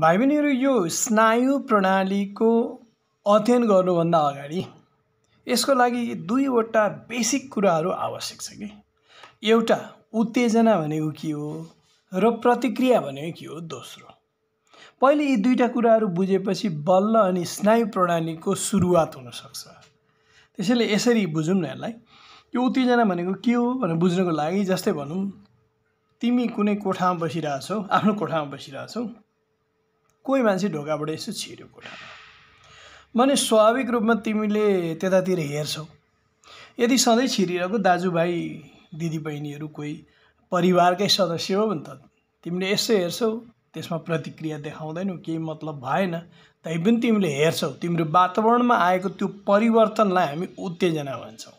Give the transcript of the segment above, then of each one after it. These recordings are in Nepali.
भाइ बहिनीहरू यो स्नायु प्रणालीको अध्ययन गर्नुभन्दा अगाडि यसको लागि दुईवटा बेसिक कुराहरू आवश्यक छ कि एउटा उत्तेजना भनेको के हो र प्रतिक्रिया भनेको के हो दोस्रो पहिले यी दुईवटा कुराहरू बुझेपछि बल्ल अनि स्नायु प्रणालीको सुरुवात हुनसक्छ त्यसैले यसरी बुझौँ न यसलाई यो उत्तेजना भनेको के हो भनेर बुझ्नको लागि जस्तै भनौँ तिमी कुनै कोठामा बसिरहेछौ आफ्नो कोठामा बसिरहेछौ कोही मान्छे ढोकाबाट यसो छिर्यो कोठामा भने स्वाभाविक रूपमा तिमीले त्यतातिर हेर्छौ यदि सधैँ छिरिरहेको दाजुभाइ दिदीबहिनीहरू कोही परिवारकै सदस्य हो भने त तिमीले यसो हेर्छौ त्यसमा प्रतिक्रिया देखाउँदैनौ केही मतलब भएन तैपनि तिमीले हेर्छौ तिम्रो वातावरणमा आएको त्यो परिवर्तनलाई हामी उत्तेजना भन्छौँ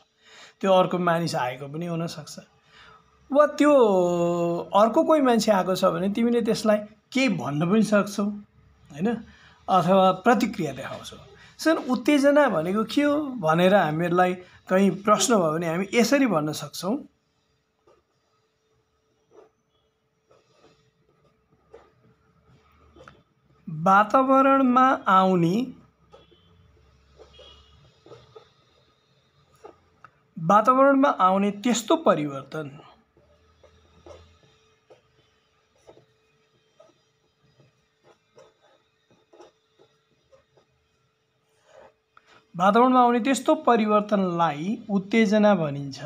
त्यो अर्को मानिस आएको पनि हुनसक्छ वा त्यो अर्को कोही मान्छे आएको छ भने तिमीले त्यसलाई केही भन्न पनि सक्छौ होइन अथवा प्रतिक्रिया देखाउँछौँ सर उत्तेजना भनेको के हो भनेर हामीहरूलाई कहीँ प्रश्न भयो भने हामी यसरी भन्न सक्छौँ वातावरणमा आउने वातावरणमा आउने त्यस्तो परिवर्तन वातावरणमा आउने त्यस्तो परिवर्तनलाई उत्तेजना भनिन्छ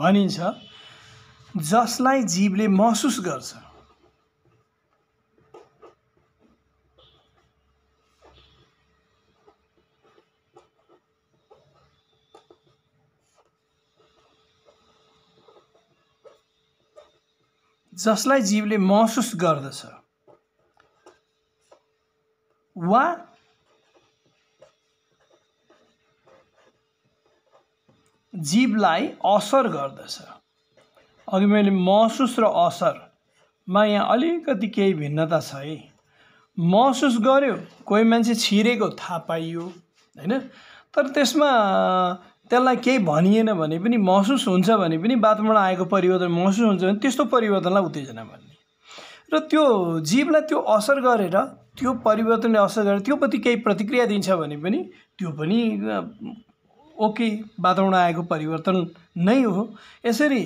भनिन्छ जसलाई जीवले महसुस गर्छ जसलाई जीवले महसुस गर्दछ वा जीवलाई असर गर्दछ अघि मैले महसुस र असरमा यहाँ अलिकति केही भिन्नता छ है महसुस गर्यो कोही मान्छे छिरेको थाहा पाइयो होइन तर त्यसमा त्यसलाई केही भनिएन भने पनि महसुस हुन्छ भने पनि वातावरण आएको परिवर्तन महसुस हुन्छ भने त्यस्तो परिवर्तनलाई उत्तेजना भन्ने र त्यो जीवलाई त्यो असर गरेर त्यो परिवर्तनले असर गरेर त्योप्रति केही प्रतिक्रिया दिन्छ भने पनि त्यो पनि ओके वातावरण आएको परिवर्तन नै हो यसरी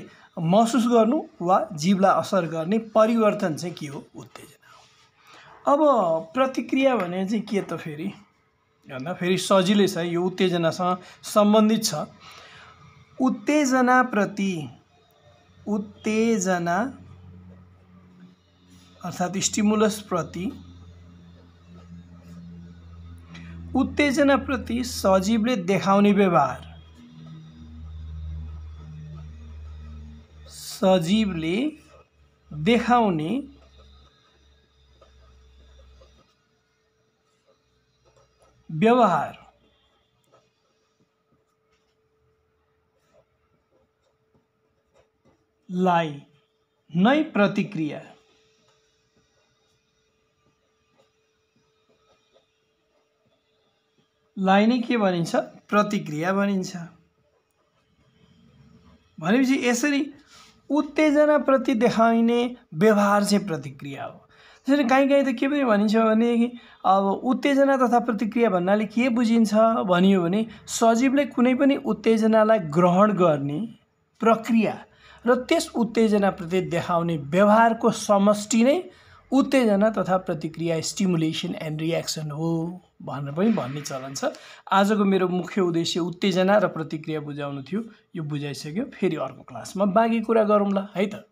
महसुस गर्नु वा जीवलाई असर गर्ने परिवर्तन चाहिँ के हो उत्तेजना हो अब प्रतिक्रिया भने चाहिँ के त फेरि भन्दा फेरि सजिलै छ यो उत्तेजनासँग सम्बन्धित छ उत्तेजनाप्रति उत्तेजना अर्थात् स्टिमुलसप्रति उत्तेजनाप्रति सजीवले देखाउने व्यवहार सजीवले देखाउने व्यवहार लाई नै प्रतिक्रिया लाई नै के भनिन्छ प्रतिक्रिया भनिन्छ भनेपछि यसरी उत्तेजनाप्रति देखाइने व्यवहार चाहिँ प्रतिक्रिया हो त्यसरी काहीँ काहीँ त के पनि भनिन्छ भने अब उत्तेजना तथा प्रतिक्रिया भन्नाले के बुझिन्छ भनियो भने सजीवले कुनै पनि उत्तेजनालाई ग्रहण गर्ने प्रक्रिया र त्यस उत्तेजनाप्रति देखाउने व्यवहारको समष्टि नै उत्तेजना तथा प्रतिक्रिया स्टिमुलेसन एन्ड रियाक्सन हो भनेर पनि भन्ने चलन छ आजको मेरो मुख्य उद्देश्य उत्तेजना र प्रतिक्रिया बुझाउनु थियो यो बुझाइसक्यो फेरि अर्को क्लासमा बाँकी कुरा गरौँला है त